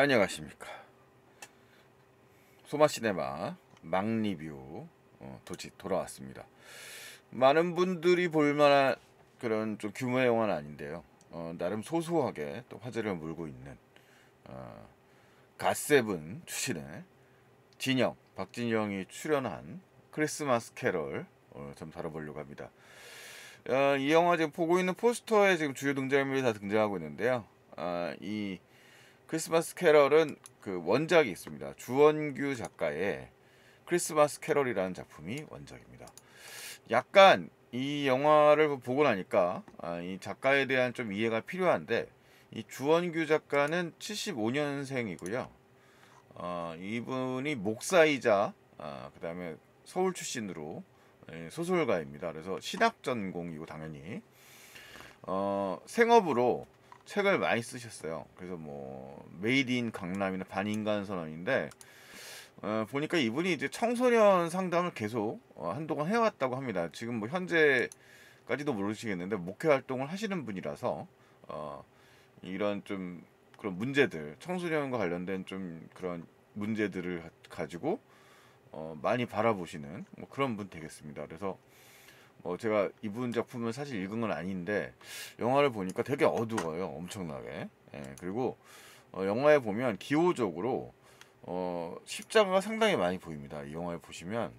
안녕하십니까 소마시네마 막리뷰 어, 도치 돌아왔습니다 많은 분들이 볼만한 그런 좀 규모의 영화는 아닌데요 어, 나름 소소하게 또 화제를 물고 있는 어, 갓세븐 출신의 진영 박진영이 출연한 크리스마스 캐럴 오늘 어, 좀 다뤄보려고 합니다 어, 이 영화 지금 보고 있는 포스터에 지금 주요 등장인물이 다 등장하고 있는데요 아, 이 크리스마스 캐럴은 그 원작이 있습니다. 주원규 작가의 크리스마스 캐럴이라는 작품이 원작입니다. 약간 이 영화를 보고 나니까 아, 이 작가에 대한 좀 이해가 필요한데 이 주원규 작가는 75년생이고요. 어, 이분이 목사이자 아, 그다음에 서울 출신으로 예, 소설가입니다. 그래서 신학 전공이고 당연히 어, 생업으로 책을 많이 쓰셨어요. 그래서 뭐 메이드 인 강남이나 반인간 선언인데 어, 보니까 이분이 이제 청소년 상담을 계속 어, 한동안 해왔다고 합니다. 지금 뭐 현재까지도 모르시겠는데 목회 활동을 하시는 분이라서 어, 이런 좀 그런 문제들 청소년과 관련된 좀 그런 문제들을 가지고 어, 많이 바라보시는 뭐 그런 분 되겠습니다. 그래서 어, 제가 이분 작품은 사실 읽은 건 아닌데 영화를 보니까 되게 어두워요 엄청나게 예, 그리고 어, 영화에 보면 기호적으로 어, 십자가가 상당히 많이 보입니다 이 영화에 보시면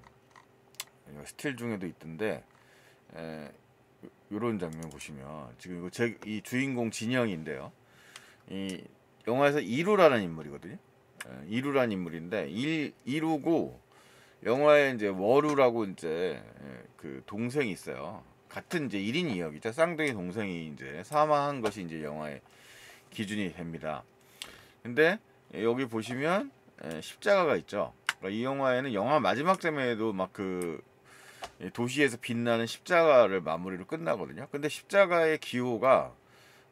스틸 중에도 있던데 이 예, 요런 장면 보시면 지금 이거 제이 주인공 진영인데요 이 영화에서 이루라는 인물이거든요 예, 이루라는 인물인데 일, 이루고 영화에 이제 워루라고 이제 예, 그 동생이 있어요. 같은 이제 1인 2역이죠. 쌍둥이 동생이 이제 사망한 것이 이제 영화의 기준이 됩니다. 근데 여기 보시면 예, 십자가가 있죠. 그러니까 이 영화에는 영화 마지막 장면에도 막그 예, 도시에서 빛나는 십자가를 마무리로 끝나거든요. 근데 십자가의 기호가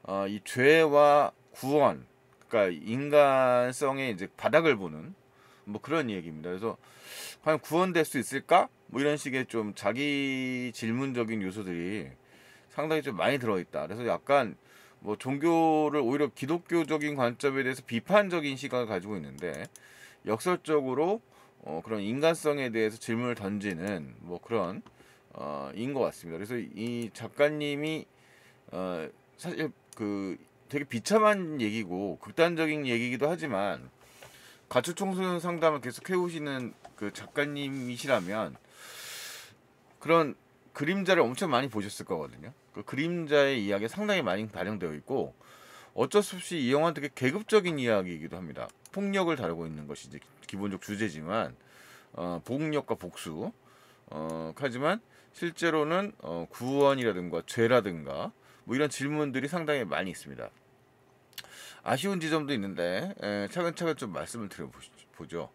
어, 이 죄와 구원, 그러니까 인간성의 이제 바닥을 보는 뭐 그런 얘기입니다. 그래서 과연 구원될 수 있을까? 뭐 이런 식의 좀 자기 질문적인 요소들이 상당히 좀 많이 들어있다. 그래서 약간 뭐 종교를 오히려 기독교적인 관점에 대해서 비판적인 시각을 가지고 있는데 역설적으로 어 그런 인간성에 대해서 질문을 던지는 뭐 그런 어인것 같습니다. 그래서 이 작가님이 어 사실 그 되게 비참한 얘기고 극단적인 얘기기도 하지만 가출 청소년 상담을 계속 해오시는 그 작가님이시라면 그런 그림자를 엄청 많이 보셨을 거거든요. 그 그림자의 이야기가 상당히 많이 반영되어 있고 어쩔 수 없이 이 영화는 되게 계급적인 이야기이기도 합니다. 폭력을 다루고 있는 것이 이제 기본적 주제지만 어, 복력과 복수 어, 하지만 실제로는 어, 구원이라든가 죄라든가 뭐 이런 질문들이 상당히 많이 있습니다. 아쉬운 지점도 있는데 에, 차근차근 좀 말씀을 드려보죠.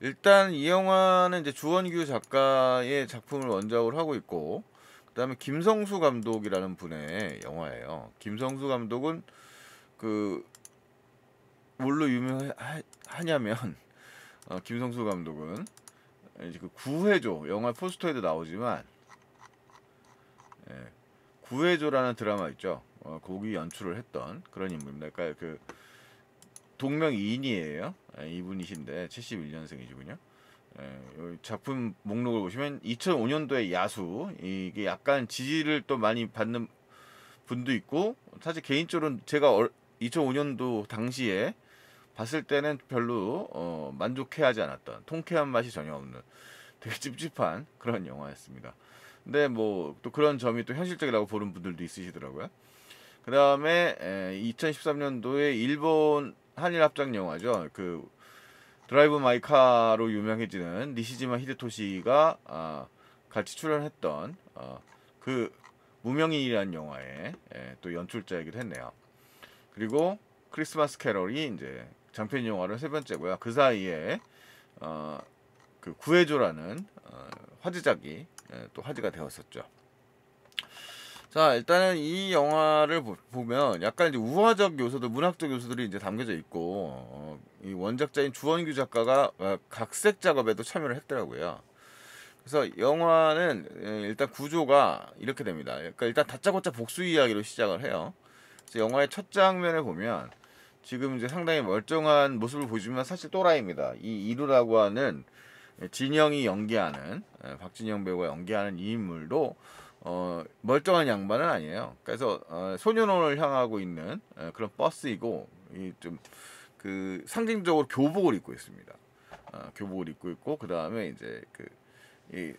일단 이 영화는 이제 주원규 작가의 작품을 원작으로 하고 있고 그다음에 김성수 감독이라는 분의 영화예요. 김성수 감독은 그 뭘로 유명하냐면 어, 김성수 감독은 이제 그구해조 영화 포스터에도 나오지만 예, 구해조라는 드라마 있죠. 어, 거기 연출을 했던 그런 인물입니다. 그러니까 그 동명이인이에요. 예, 이분이신데 71년생이시군요. 예, 작품 목록을 보시면 2005년도에 야수 이게 약간 지지를 또 많이 받는 분도 있고 사실 개인적으로는 제가 2005년도 당시에 봤을 때는 별로 어, 만족해하지 않았던 통쾌한 맛이 전혀 없는 되게 찝찝한 그런 영화였습니다. 근데 뭐 또 그런 점이 또 현실적이라고 보는 분들도 있으시더라고요. 그 다음에 2013년도에 일본 한일 합작 영화죠. 그 드라이브 마이 카로 유명해지는 니시지마 히데토시가 아, 같이 출연했던 어, 그 무명인이라는 영화에 예, 또 연출자이기도 했네요. 그리고 크리스마스 캐럴이 이제 장편 영화로 세 번째고요. 그 사이에 어, 그 구해조라는 어, 화제작이 예, 또 화제가 되었었죠. 자 일단은 이 영화를 보, 보면 약간 이제 우화적 요소들 문학적 요소들이 이제 담겨져 있고 어, 이 원작자인 주원규 작가가 어, 각색 작업에도 참여를 했더라고요. 그래서 영화는 예, 일단 구조가 이렇게 됩니다. 그러니까 일단 다짜고짜 복수 이야기로 시작을 해요. 영화의 첫장면을 보면 지금 이제 상당히 멀쩡한 모습을 보지만 사실 또라이입니다. 이 이루라고 하는 예, 진영이 연기하는 예, 박진영 배우가 연기하는 이 인물도 어, 멀쩡한 양반은 아니에요. 그래서 어, 소년원을 향하고 있는 어, 그런 버스이고 좀그 상징적으로 교복을 입고 있습니다. 어, 교복을 입고 있고 그 다음에 이제 그 이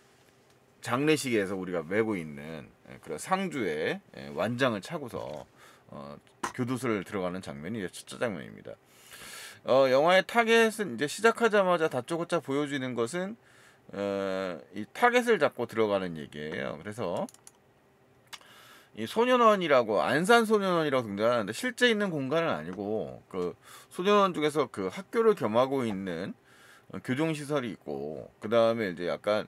장례식에서 우리가 메고 있는 예, 그런 상주의 예, 완장을 차고서 어, 교도소를 들어가는 장면이 첫 장면입니다. 어, 영화의 타겟은 이제 시작하자마자 다짜고짜 보여지는 것은 어, 이 타겟을 잡고 들어가는 얘기예요. 그래서 이 소년원이라고 안산 소년원이라고 등장하는데 실제 있는 공간은 아니고 그 소년원 중에서 그 학교를 겸하고 있는 어, 교정 시설이 있고 그 다음에 이제 약간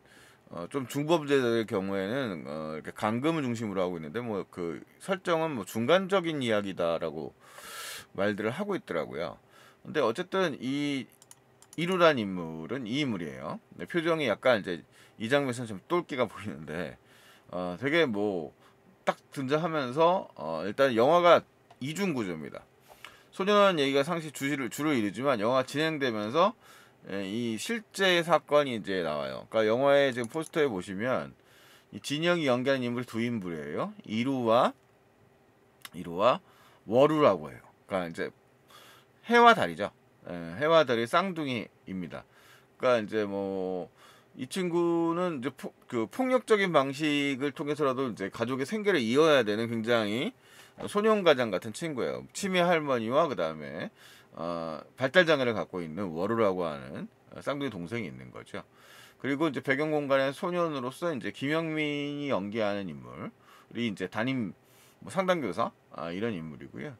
어, 좀중범죄들의 경우에는 어, 이렇게 감금을 중심으로 하고 있는데 뭐 그 설정은 뭐 중간적인 이야기다라고 말들을 하고 있더라고요. 근데 어쨌든 이 이루란 인물은 이 인물이에요. 네, 표정이 약간 이제 이장면에서좀 똘끼가 보이는데 어, 되게 뭐 딱 등장하면서 어, 일단 영화가 이중 구조입니다. 소년원 얘기가 상시 주를 주를 이루지만 영화 진행되면서 예, 이 실제 사건이 이제 나와요. 그러니까 영화의 지금 포스터에 보시면 진영이 연기하는 인물 두 인물이에요. 이루와 이루와 월우라고 해요. 그러니까 이제 해와 달이죠. 예, 해와 달의 쌍둥이입니다. 그러니까 이제 뭐 이 친구는 이제 포, 그 폭력적인 방식을 통해서라도 이제 가족의 생계를 이어야 되는 굉장히 소년가장 같은 친구예요. 치매 할머니와 그 다음에 어, 발달 장애를 갖고 있는 워루라고 하는 쌍둥이 동생이 있는 거죠. 그리고 이제 배경 공간의 소년으로서 이제 김영민이 연기하는 인물이 이제 담임 뭐 상담 교사 아, 이런 인물이고요.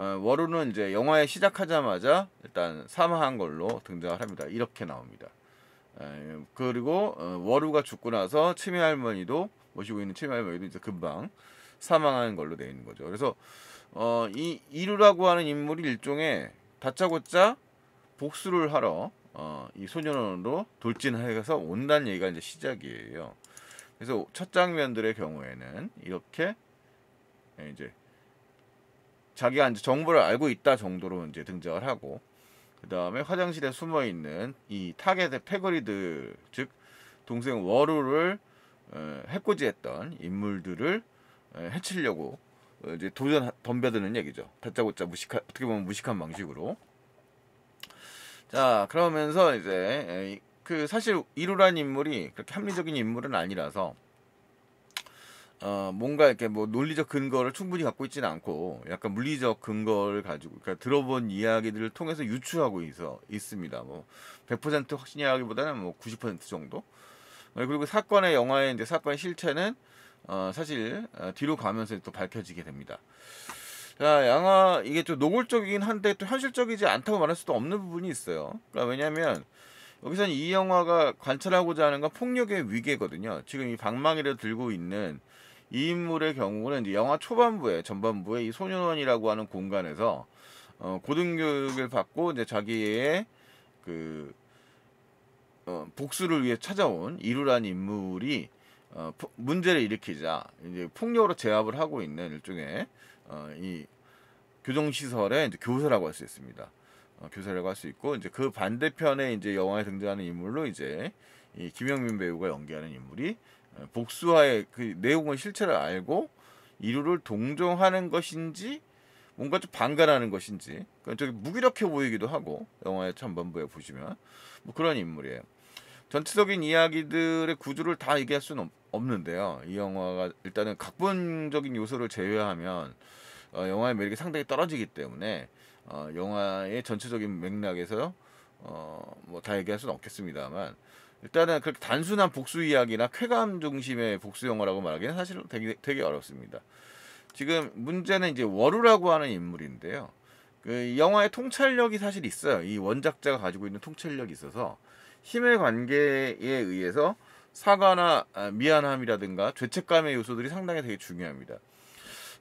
어, 워루는 이제 영화에 시작하자마자 일단 사망한 걸로 등장을 합니다. 이렇게 나옵니다. 예, 그리고 어, 워루가 죽고 나서 치매 할머니도 모시고 있는 치매 할머니도 이제 금방 사망하 걸로 돼 있는 거죠. 그래서 어, 이 이루라고 하는 인물이 일종의 다짜고짜 복수를 하러 어, 이 소년원으로 돌진해서 온다는 얘기가 이제 시작이에요. 그래서 첫 장면들의 경우에는 이렇게 예, 이제 자기가 이제 정보를 알고 있다 정도로 이제 등장을 하고 그 다음에 화장실에 숨어 있는 이 타겟의 패거리들 즉 동생 워루를 어, 해코지했던 인물들을 어, 해치려고 어, 이제 도전 덤벼드는 얘기죠. 다짜고짜 무식한 어떻게 보면 무식한 방식으로. 자 그러면서 이제 에, 그 사실 이루란 인물이 그렇게 합리적인 인물은 아니라서 어, 뭔가 이렇게 뭐 논리적 근거를 충분히 갖고 있지는 않고 약간 물리적 근거를 가지고 그러니까 들어본 이야기들을 통해서 유추하고 있어 있습니다. 뭐 100% 확신이라기보다는 뭐 90% 정도. 네, 그리고 사건의 영화의 이제 사건의 실체는 어, 사실 어, 뒤로 가면서 또 밝혀지게 됩니다. 자, 양화 이게 좀 노골적이긴 한데 또 현실적이지 않다고 말할 수도 없는 부분이 있어요. 그러니까 왜냐하면 여기서는 이 영화가 관찰하고자 하는 건 폭력의 위계거든요. 지금 이 방망이를 들고 있는 이 인물의 경우는 이제 영화 초반부에 전반부에 이 소년원이라고 하는 공간에서 어, 고등교육을 받고 이제 자기의 그 어, 복수를 위해 찾아온 이루란 인물이 어, 포, 문제를 일으키자 이제 폭력으로 제압을 하고 있는 일종의 어, 이 교정시설의 이제 교사라고 할 수 있습니다. 어, 교사라고 할 수 있고 이제 그 반대편에 이제 영화에 등장하는 인물로 이제 이 김영민 배우가 연기하는 인물이 복수화의 그내용을 실체를 알고 이루를 동정하는 것인지 뭔가 좀반가라는 것인지 그러니까 저 무기력해 보이기도 하고 영화의 첫반부에 보시면 뭐 그런 인물이에요. 전체적인 이야기들의 구조를 다 얘기할 수는 없는데요. 이 영화가 일단은 각본적인 요소를 제외하면 어, 영화의 매력이 상당히 떨어지기 때문에 어, 영화의 전체적인 맥락에서 어, 뭐 다 얘기할 수는 없겠습니다만 일단은 그렇게 단순한 복수 이야기나 쾌감 중심의 복수 영화라고 말하기는 사실 되게, 되게 어렵습니다. 지금 문제는 이제 워루라고 하는 인물인데요. 그 영화의 통찰력이 사실 있어요. 이 원작자가 가지고 있는 통찰력이 있어서 힘의 관계에 의해서 사과나 아, 미안함이라든가 죄책감의 요소들이 상당히 되게 중요합니다.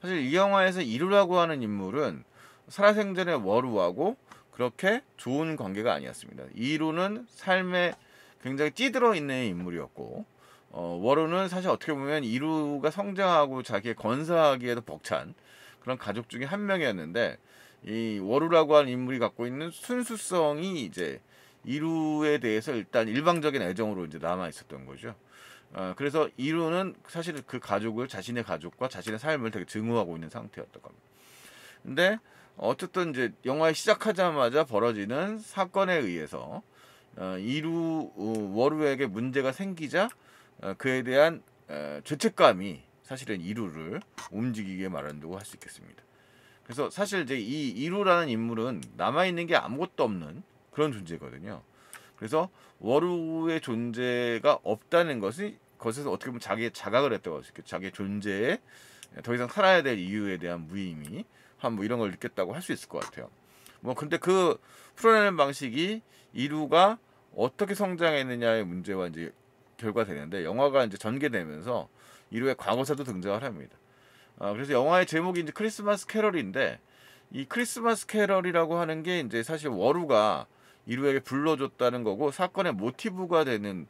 사실 이 영화에서 이루라고 하는 인물은 살아생전의 워루하고 그렇게 좋은 관계가 아니었습니다. 이루는 삶의 굉장히 찌들어 있는 인물이었고 어, 워런는 사실 어떻게 보면 이루가 성장하고 자기의 건사하기에도 벅찬 그런 가족 중에 한 명이었는데 이 워루라고 하는 인물이 갖고 있는 순수성이 이제 이루에 대해서 일단 일방적인 애정으로 이제 남아 있었던 거죠. 어, 그래서 이루는 사실 그 가족을 자신의 가족과 자신의 삶을 되게 증오하고 있는 상태였던 겁니다. 근데 어쨌든 이제 영화에 시작하자마자 벌어지는 사건에 의해서 어, 이루 어, 워루에게 문제가 생기자 어, 그에 대한 어, 죄책감이 사실은 이루를 움직이게 마련다고 할 수 있겠습니다. 그래서 사실 이제 이 이루라는 인물은 남아 있는 게 아무것도 없는 그런 존재거든요. 그래서 워루의 존재가 없다는 것이 것에서 어떻게 보면 자기의 자각을 했다고 할 수 있겠죠. 자기의 존재에 더 이상 살아야 될 이유에 대한 무의미, 한뭐 이런 걸 느꼈다고 할 수 있을 것 같아요. 뭐 근데 그 풀어내는 방식이 이루가 어떻게 성장했느냐의 문제와 이제 결과되는데 영화가 이제 전개되면서 이후에 과거사도 등장을 합니다. 아, 그래서 영화의 제목이 이제 크리스마스 캐럴인데 이 크리스마스 캐럴이라고 하는 게 이제 사실 워루가 이루에게 불러줬다는 거고 사건의 모티브가 되는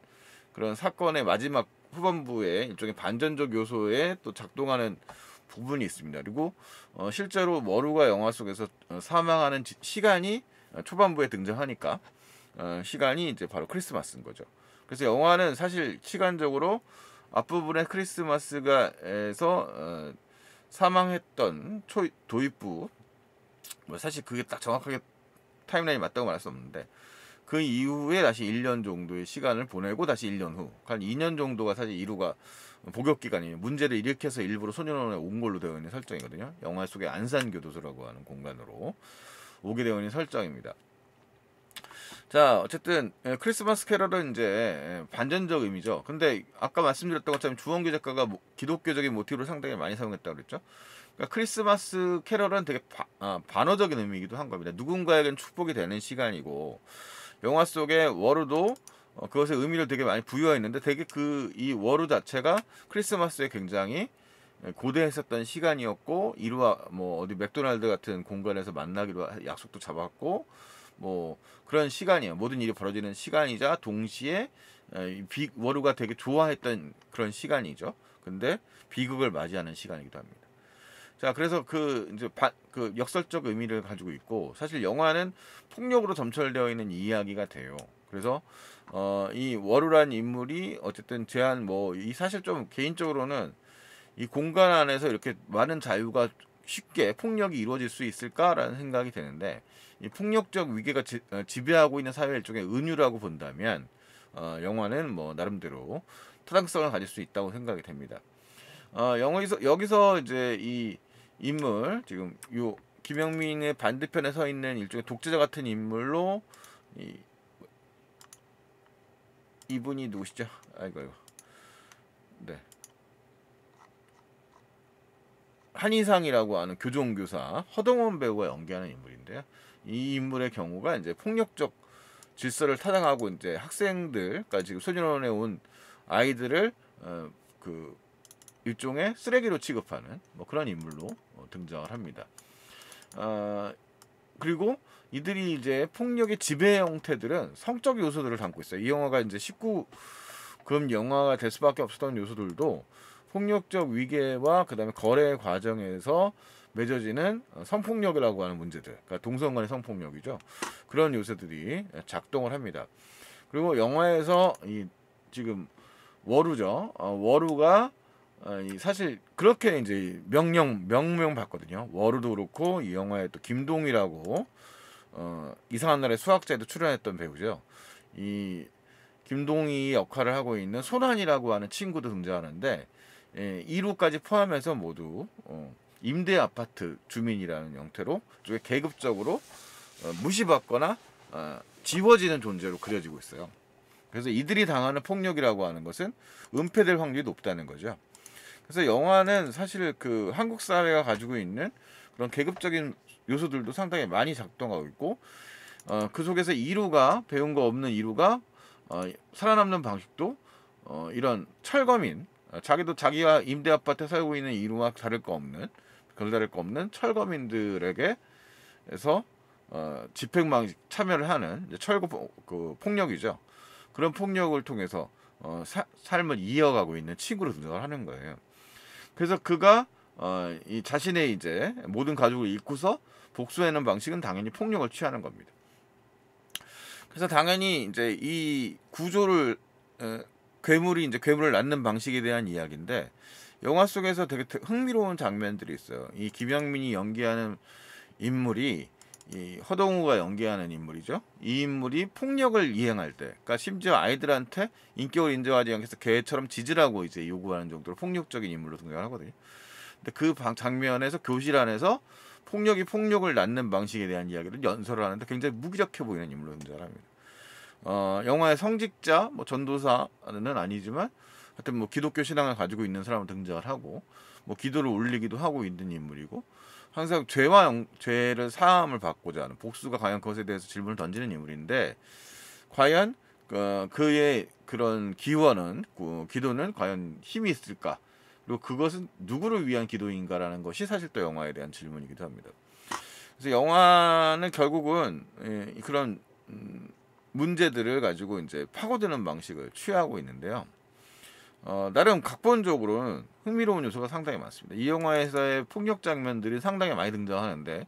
그런 사건의 마지막 후반부에 일종의 반전적 요소에 또 작동하는 부분이 있습니다. 그리고 어, 실제로 워루가 영화 속에서 어, 사망하는 시간이 초반부에 등장하니까 어, 시간이 이제 바로 크리스마스인 거죠. 그래서 영화는 사실 시간적으로 앞부분에 크리스마스가에서 어, 사망했던 초 도입부 뭐 사실 그게 딱 정확하게 타임라인이 맞다고 말할 수 없는데 그 이후에 다시 1년 정도의 시간을 보내고 다시 1년 후, 한 2년 정도가 사실 이루가 복역 기간이에요. 문제를 일으켜서 일부러 소년원에 온 걸로 되어 있는 설정이거든요. 영화 속의 안산 교도소라고 하는 공간으로 오게 되어 있는 설정입니다. 자 어쨌든 예, 크리스마스 캐럴은 이제 예, 반전적 의미죠. 근데 아까 말씀드렸던 것처럼 주원규 작가가 기독교적인 모티브를 상당히 많이 사용했다고 그랬죠. 그러니까 크리스마스 캐럴은 되게 바, 아, 반어적인 의미이기도 한 겁니다. 누군가에겐 축복이 되는 시간이고 영화 속에 워르도 어, 그것의 의미를 되게 많이 부여했는데 되게 그 이 워르 자체가 크리스마스에 굉장히 예, 고대했었던 시간이었고 이루와 뭐 어디 맥도날드 같은 공간에서 만나기로 약속도 잡았고 뭐 그런 시간이에요. 모든 일이 벌어지는 시간이자 동시에 빅 워루가 되게 좋아했던 그런 시간이죠. 근데 비극을 맞이하는 시간이기도 합니다. 자, 그래서 그 이제 바, 그 역설적 의미를 가지고 있고 사실 영화는 폭력으로 점철되어 있는 이야기가 돼요. 그래서 어, 이 워루란 인물이 어쨌든 제한 뭐 이 사실 좀 개인적으로는 이 공간 안에서 이렇게 많은 자유가 쉽게 폭력이 이루어질 수 있을까라는 생각이 드는데 이 폭력적 위계가 지, 어, 지배하고 있는 사회 일종의 은유라고 본다면 어, 영화는 뭐 나름대로 타당성을 가질 수 있다고 생각이 됩니다. 어, 영화에서 여기서 이제 이 인물 지금 요 김영민의 반대편에 서 있는 일종의 독재자 같은 인물로 이 이분이 누구시죠? 아이고 이거. 한이상이라고 하는 교종교사 허동원 배우가 연기하는 인물인데요. 이 인물의 경우가 이제 폭력적 질서를 타당하고 이제 학생들까지 그러니까 소년원에 온 아이들을 어, 그 일종의 쓰레기로 취급하는 뭐 그런 인물로 어, 등장을 합니다. 어, 그리고 이들이 이제 폭력의 지배 형태들은 성적 요소들을 담고 있어요. 이 영화가 이제 19금 영화가 될 수밖에 없었던 요소들도 폭력적 위계와 그다음에 거래 과정에서 맺어지는 성폭력이라고 하는 문제들, 그러니까 동성 간의 성폭력이죠. 그런 요소들이 작동을 합니다. 그리고 영화에서 이 지금 워루죠. 어, 워루가 어, 이 사실 그렇게 이제 명령 명명 받거든요. 워루도 그렇고 이 영화에 또 김동이라고 어, 이상한 날의 수학자에도 출연했던 배우죠. 이 김동희 역할을 하고 있는 소란이라고 하는 친구도 등장하는데 예, 1호까지 포함해서 모두 어, 임대 아파트 주민이라는 형태로 쪽에 계급적으로 어, 무시받거나 어, 지워지는 존재로 그려지고 있어요. 그래서 이들이 당하는 폭력이라고 하는 것은 은폐될 확률이 높다는 거죠. 그래서 영화는 사실 그 한국 사회가 가지고 있는 그런 계급적인 요소들도 상당히 많이 작동하고 있고 어, 그 속에서 이루가 배운 거 없는 이루가 어, 살아남는 방식도 어, 이런 철거민 어, 자기도 자기가 임대 아파트 에 살고 있는 이루와 다를 거 없는 별다를 거 없는 철거민들에게에서 어, 집행망 참여를 하는 철거 그 폭력이죠. 그런 폭력을 통해서 어, 사, 삶을 이어가고 있는 친구로 등장을 하는 거예요. 그래서 그가 어, 이 자신의 이제 모든 가족을 잃고서 복수하는 방식은 당연히 폭력을 취하는 겁니다. 그래서 당연히 이제 이 구조를 에, 어, 괴물이 이제 괴물을 낳는 방식에 대한 이야기인데 영화 속에서 되게 흥미로운 장면들이 있어요. 이 김영민이 연기하는 인물이 이 허동우가 연기하는 인물이죠. 이 인물이 폭력을 이행할 때, 그러니까 심지어 아이들한테 인격을 인정하지 않겠어 개처럼 지지라고 이제 요구하는 정도로 폭력적인 인물로 등장을 하거든요. 근데 그 방, 장면에서 교실 안에서 폭력이 폭력을 낳는 방식에 대한 이야기를 연설을 하는데 굉장히 무기력해 보이는 인물로 등장합니다. 어, 영화의 성직자, 뭐 전도사는 아니지만 하여튼 뭐 기독교 신앙을 가지고 있는 사람을 등장하고 뭐 기도를 올리기도 하고 있는 인물이고 항상 죄와 영, 죄를 사함을 받고자 하는 복수가 과연 그것에 대해서 질문을 던지는 인물인데 과연 그, 그의 그런 기원은 그 기도는 과연 힘이 있을까? 그리고 그것은 누구를 위한 기도인가라는 것이 사실 또 영화에 대한 질문이기도 합니다. 그래서 영화는 결국은 예, 그런 음, 문제들을 가지고 이제 파고드는 방식을 취하고 있는데요. 어, 나름 각본적으로는 흥미로운 요소가 상당히 많습니다. 이 영화에서의 폭력 장면들이 상당히 많이 등장하는데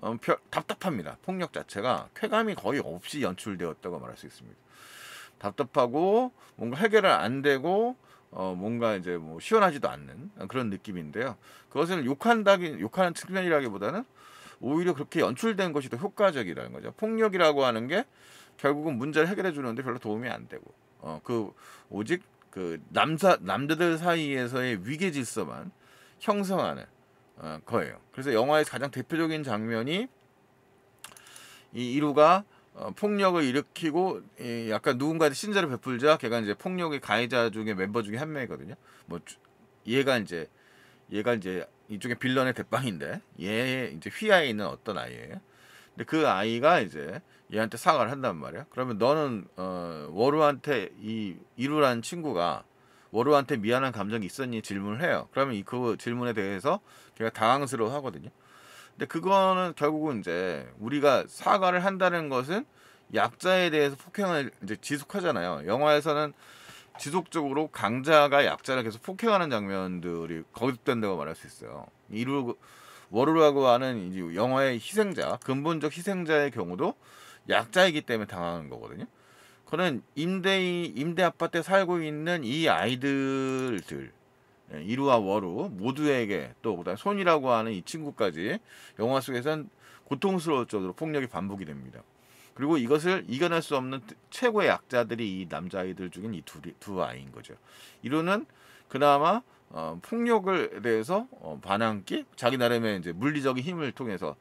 어, 별, 답답합니다. 폭력 자체가 쾌감이 거의 없이 연출되었다고 말할 수 있습니다. 답답하고 뭔가 해결을 안 되고 어, 뭔가 이제 뭐 시원하지도 않는 그런 느낌인데요. 그것을 욕한다기 욕하는 측면이라기보다는 오히려 그렇게 연출된 것이 더 효과적이라는 거죠. 폭력이라고 하는 게 결국은 문제를 해결해 주는데 별로 도움이 안 되고 어 그 오직 그 남사 남자들 사이에서의 위계 질서만 형성하는 어, 거예요. 그래서 영화의 가장 대표적인 장면이 이 이루가 어, 폭력을 일으키고 이 약간 누군가한테 신자를 베풀자 걔가 이제 폭력의 가해자 중에 멤버 중에 한 명이거든요. 뭐 얘가 이제 얘가 이제 이쪽에 빌런의 대빵인데 얘 이제 휘하에 있는 어떤 아이예요. 근데 그 아이가 이제 얘한테 사과를 한단 말이야. 그러면 너는 어, 워루한테 이이루란 친구가 워루한테 미안한 감정이 있었니 질문을 해요. 그러면 이 그 질문에 대해서 걔가 당황스러워 하거든요. 근데 그거는 결국은 이제 우리가 사과를 한다는 것은 약자에 대해서 폭행을 이제 지속하잖아요. 영화에서는 지속적으로 강자가 약자를 계속 폭행하는 장면들이 거듭된다고 말할 수 있어요. 이루 워루라고 하는 이제 영화의 희생자, 근본적 희생자의 경우도 약자이기 때문에 당하는 거거든요. 그는 임대 임대 아파트에 살고 있는 이 아이들들 예, 이루와 워루 모두에게 또 그다음 손이라고 하는 이 친구까지 영화 속에선 고통스러울 정도로 폭력이 반복이 됩니다. 그리고 이것을 이겨낼 수 없는 최고의 약자들이 이 남자아이들 중인 이 두 아이인 거죠. 이루는 그나마 어, 폭력을 대해서 어, 반항기 자기 나름의 이제 물리적인 힘을 통해서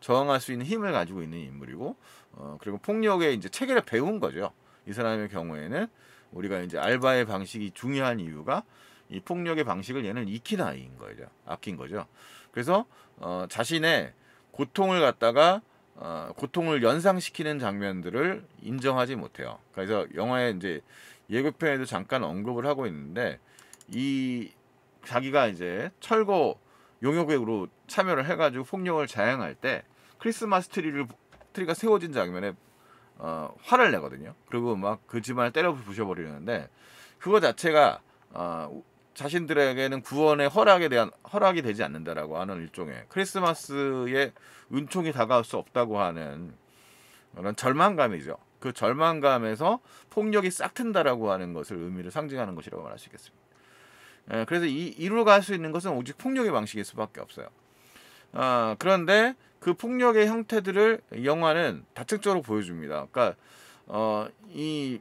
저항할 수 있는 힘을 가지고 있는 인물이고 어, 그리고 폭력의 이제 체계를 배운 거죠. 이 사람의 경우에는 우리가 이제 알바의 방식이 중요한 이유가 이 폭력의 방식을 얘는 익힌 아이인 거죠. 아낀 거죠. 그래서 어, 자신의 고통을 갖다가 어, 고통을 연상시키는 장면들을 인정하지 못해요. 그래서 영화에 이제 예고편에도 잠깐 언급을 하고 있는데 이 자기가 이제 철거 용역으로 참여를 해가지고 폭력을 자행할 때 크리스마스 트리를 팩트리가 세워진 장면에 어, 화를 내거든요. 그리고 막 그 집안을 때려 부셔버리는데 그거 자체가 어, 자신들에게는 구원의 허락에 대한 허락이 되지 않는다라고 하는 일종의 크리스마스의 은총이 다가올 수 없다고 하는 그런 절망감이죠. 그 절망감에서 폭력이 싹 튼다라고 하는 것을 의미를 상징하는 것이라고 말할 수 있겠습니다. 예, 그래서 이 이루어갈 수 있는 것은 오직 폭력의 방식일 수밖에 없어요. 아, 그런데 그 폭력의 형태들을 영화는 다측적으로 보여줍니다. 그러니까 어, 이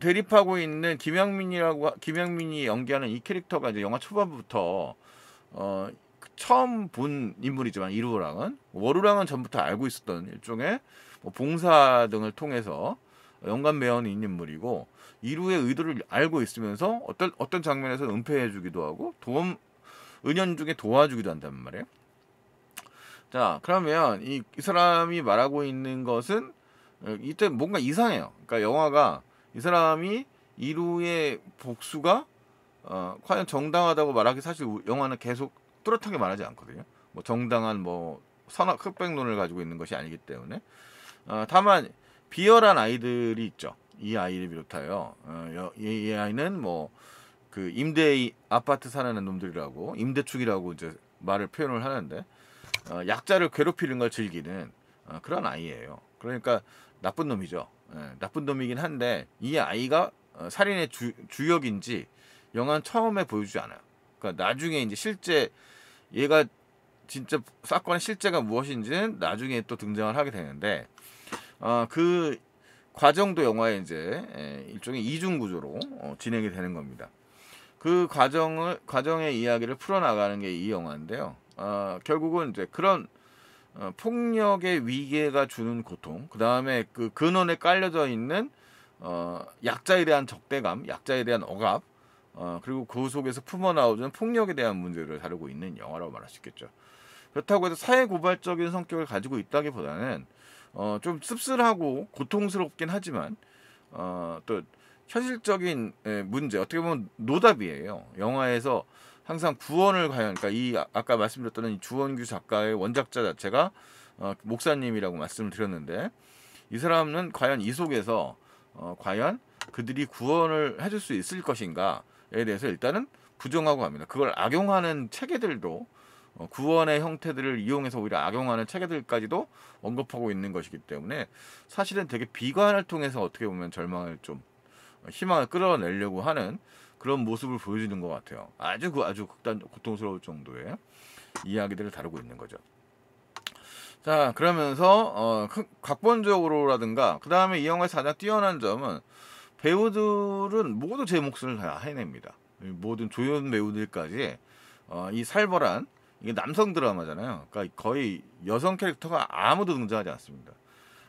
대립하고 있는 김양민이라고 김양민이 연기하는 이 캐릭터가 이제 영화 초반부터 어, 처음 본 인물이지만 이루랑은 워루랑은 전부터 알고 있었던 일종의 뭐 봉사 등을 통해서 연관 매연이 있는 인물이고 이루의 의도를 알고 있으면서 어떤 어떤 장면에서 은폐해주기도 하고 도움 은연 중에 도와주기도 한단 말이에요. 자 그러면 이, 이 사람이 말하고 있는 것은 어, 이때 뭔가 이상해요. 그러니까 영화가 이 사람이 이루의 복수가 어, 과연 정당하다고 말하기 사실 영화는 계속 뚜렷하게 말하지 않거든요. 뭐 정당한 뭐 선악 흑백론을 가지고 있는 것이 아니기 때문에 어, 다만 비열한 아이들이 있죠. 이 아이를 비롯하여 어, 이, 이 아이는 뭐 그 임대 아파트 사는 놈들이라고 임대축이라고 이제 말을 표현을 하는데 어, 약자를 괴롭히는 걸 즐기는 어, 그런 아이예요. 그러니까 나쁜 놈이죠. 예, 나쁜 놈이긴 한데 이 아이가 어, 살인의 주, 주역인지 영화는 처음에 보여주지 않아요. 그러니까 나중에 이제 실제 얘가 진짜 사건의 실제가 무엇인지는 나중에 또 등장을 하게 되는데 어, 그 과정도 영화에 이제 예, 일종의 이중 구조로 어, 진행이 되는 겁니다. 그 과정을 과정의 이야기를 풀어나가는 게 이 영화인데요. 어, 결국은 이제 그런 어, 폭력의 위계가 주는 고통, 그 다음에 그 근원에 깔려져 있는 어, 약자에 대한 적대감, 약자에 대한 억압, 어, 그리고 그 속에서 품어나오는 폭력에 대한 문제를 다루고 있는 영화라고 말할 수 있겠죠. 그렇다고 해서 사회 고발적인 성격을 가지고 있다기보다는 어, 좀 씁쓸하고 고통스럽긴 하지만 어, 또 현실적인 예, 문제, 어떻게 보면 노답이에요. 영화에서 항상 구원을 과연 그러니까 이 아, 아까 말씀드렸던 이 주원규 작가의 원작자 자체가 어, 목사님이라고 말씀을 드렸는데 이 사람은 과연 이 속에서 어, 과연 그들이 구원을 해줄 수 있을 것인가에 대해서 일단은 부정하고 합니다. 그걸 악용하는 체계들도 어, 구원의 형태들을 이용해서 오히려 악용하는 체계들까지도 언급하고 있는 것이기 때문에 사실은 되게 비관을 통해서 어떻게 보면 절망을 좀 어, 희망을 끌어내려고 하는 그런 모습을 보여주는 것 같아요. 아주 그 아주 극단 고통스러울 정도의 이야기들을 다루고 있는 거죠. 자 그러면서 어, 그 각본적으로라든가 그 다음에 이 영화에서 가장 뛰어난 점은 배우들은 모두 제목숨을다 해냅니다. 모든 조연 배우들까지 어, 이 살벌한 이게 남성 드라마잖아요. 그러니까 거의 여성 캐릭터가 아무도 등장하지 않습니다.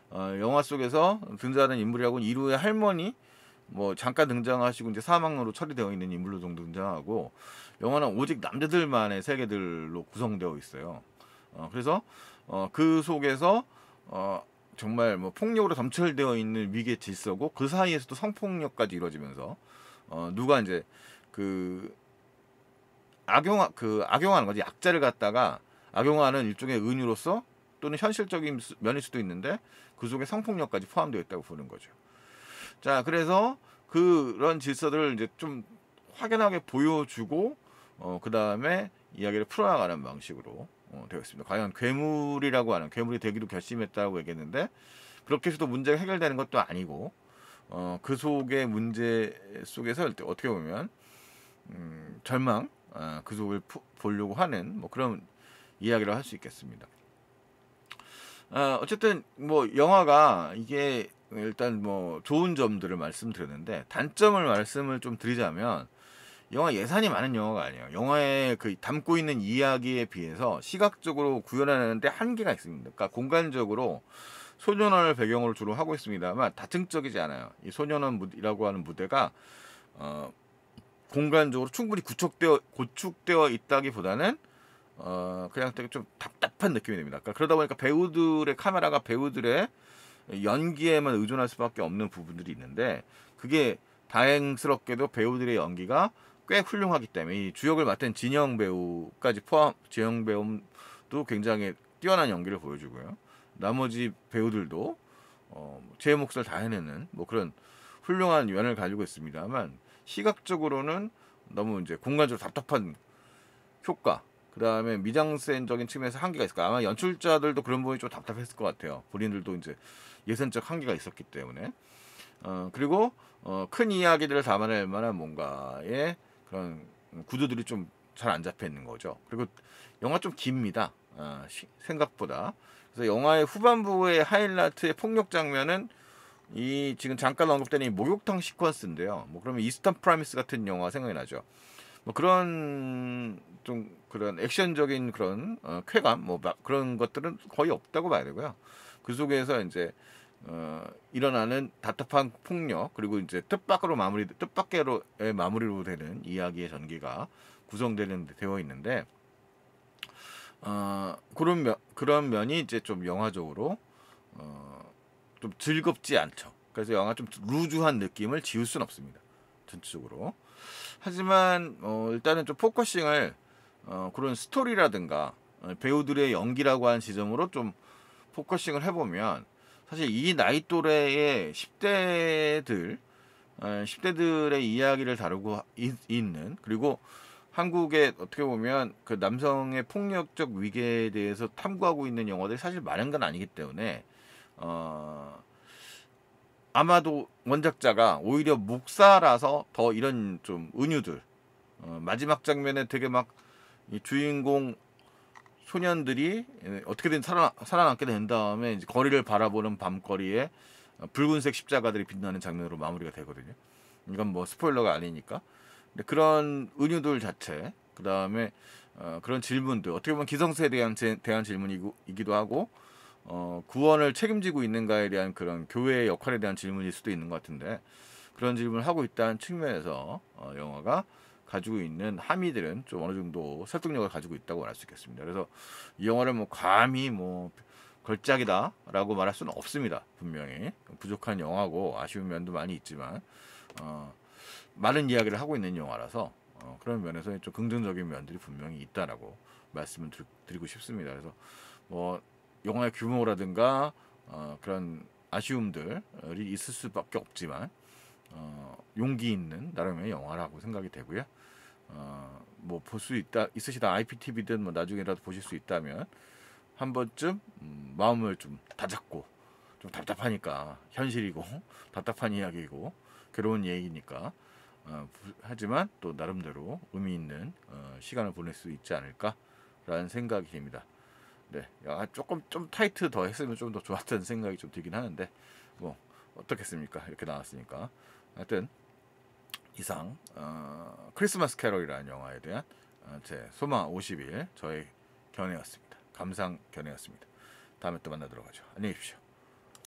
어, 영화 속에서 등장하는 인물이라고는 이루의 할머니 뭐 잠깐 등장하시고 이제 사망으로 처리되어 있는 인물로 정도 등장하고 영화는 오직 남자들만의 세계들로 구성되어 있어요. 어, 그래서 어, 그 속에서 어, 정말 뭐 폭력으로 점철되어 있는 위계 질서고 그 사이에서도 성폭력까지 이루어지면서 어, 누가 이제 그 악용 그 악용하는 거지 약자를 갖다가 악용하는 일종의 은유로서 또는 현실적인 면일 수도 있는데 그 속에 성폭력까지 포함되어 있다고 보는 거죠. 자, 그래서 그런 질서들을 이제 좀 확연하게 보여주고 어, 그 다음에 이야기를 풀어나가는 방식으로 어, 되었습니다. 과연 괴물이라고 하는 괴물이 되기로 결심했다고 얘기했는데 그렇게 해서도 문제가 해결되는 것도 아니고 어, 그 속의 문제 속에서 어떻게 보면 음, 절망 아, 그 속을 푸, 보려고 하는 뭐 그런 이야기를 할 수 있겠습니다. 아, 어쨌든 뭐 영화가 이게 일단 뭐 좋은 점들을 말씀드렸는데 단점을 말씀을 좀 드리자면 영화 예산이 많은 영화가 아니에요. 영화에 그 담고 있는 이야기에 비해서 시각적으로 구현하는데 한계가 있습니다. 그러니까 공간적으로 소년원을 배경으로 주로 하고 있습니다만 다층적이지 않아요. 이 소년원이라고 하는 무대가 어 공간적으로 충분히 구축되어 구축되어 있다기보다는 어 그냥 되게 좀 답답한 느낌이 듭니다. 그러니까 그러다 보니까 배우들의 카메라가 배우들의 연기에만 의존할 수밖에 없는 부분들이 있는데 그게 다행스럽게도 배우들의 연기가 꽤 훌륭하기 때문에 이 주역을 맡은 진영 배우까지 포함 진영 배우도 굉장히 뛰어난 연기를 보여주고요. 나머지 배우들도 어, 뭐 제 몫을 다 해내는 뭐 그런 훌륭한 연을 가지고 있습니다만 시각적으로는 너무 이제 공간적으로 답답한 효과 그다음에 미장센적인 측면에서 한계가 있을까 아마 연출자들도 그런 부분이 좀 답답했을 것 같아요 본인들도 이제 예산적 한계가 있었기 때문에 어, 그리고 어, 큰 이야기들을 담아낼 만한 뭔가의 그런 구조들이 좀 잘 안 잡혀 있는 거죠 그리고 영화 좀 깁니다 어, 아, 시, 생각보다 그래서 영화의 후반부의 하이라이트의 폭력 장면은 이 지금 잠깐 언급된 이 목욕탕 시퀀스인데요 뭐 그러면 이스탄 프라미스 같은 영화 생각이 나죠 뭐 그런 좀 그런 액션적인 그런 어, 쾌감 뭐 그런 것들은 거의 없다고 봐야 되고요. 그 속에서 이제 어, 일어나는 답답한 폭력 그리고 이제 뜻밖으로 마무리 뜻밖으로의 마무리로 되는 이야기의 전개가 구성되는 되어 있는데 어, 그런 면 그런 면이 이제 좀 영화적으로 어, 좀 즐겁지 않죠. 그래서 영화 좀 루즈한 느낌을 지울 수는 없습니다. 전체적으로. 하지만 어, 일단은 좀 포커싱을 어, 그런 스토리라든가 어, 배우들의 연기라고 하는 지점으로 좀 포커싱을 해보면 사실 이 나이 또래의 10대들 10대들의 어, 이야기를 다루고 있는 그리고 한국의 어떻게 보면 그 남성의 폭력적 위계에 대해서 탐구하고 있는 영화들이 사실 많은 건 아니기 때문에 어 아마도 원작자가 오히려 묵사라서 더 이런 좀 은유들 어, 마지막 장면에 되게 막 이 주인공 소년들이 어떻게든 살아, 살아남게 된 다음에 이제 거리를 바라보는 밤거리에 붉은색 십자가들이 빛나는 장면으로 마무리가 되거든요. 이건 뭐 스포일러가 아니니까. 근데 그런 은유들 자체, 그 다음에 어, 그런 질문들, 어떻게 보면 기성세에 대한, 제, 대한 질문이기도 하고, 어, 구원을 책임지고 있는가에 대한 그런 교회의 역할에 대한 질문일 수도 있는 것 같은데 그런 질문을 하고 있다는 측면에서 어, 영화가 가지고 있는 함의들은 좀 어느 정도 설득력을 가지고 있다고 말할 수 있겠습니다. 그래서 이 영화를 뭐 감히 뭐 걸작이다라고 말할 수는 없습니다. 분명히 부족한 영화고 아쉬운 면도 많이 있지만 어, 많은 이야기를 하고 있는 영화라서 어, 그런 면에서 좀 긍정적인 면들이 분명히 있다라고 말씀을 드리고 싶습니다. 그래서 뭐 영화의 규모라든가 어, 그런 아쉬움들이 있을 수밖에 없지만 어, 용기 있는 나름의 영화라고 생각이 되고요. 어, 뭐볼 수 있다 있으시다 IPTV든 뭐 나중에라도 보실 수 있다면 한 번쯤 음, 마음을 좀 다잡고 좀 답답하니까 현실이고 답답한 이야기고 괴로운 얘기니까 어, 하지만 또 나름대로 의미 있는 어, 시간을 보낼 수 있지 않을까라는 생각이 듭니다. 네, 야, 조금 좀 타이트 더 했으면 좀 더 좋았던 생각이 좀 들긴 하는데 뭐 어떻겠습니까? 이렇게 나왔으니까 하여튼 이상 어, 크리스마스 캐롤이라는 영화에 대한 어, 제 소마 50일 저의 견해였습니다. 감상 견해였습니다. 다음에 또 만나도록 하죠. 안녕히 계십시오.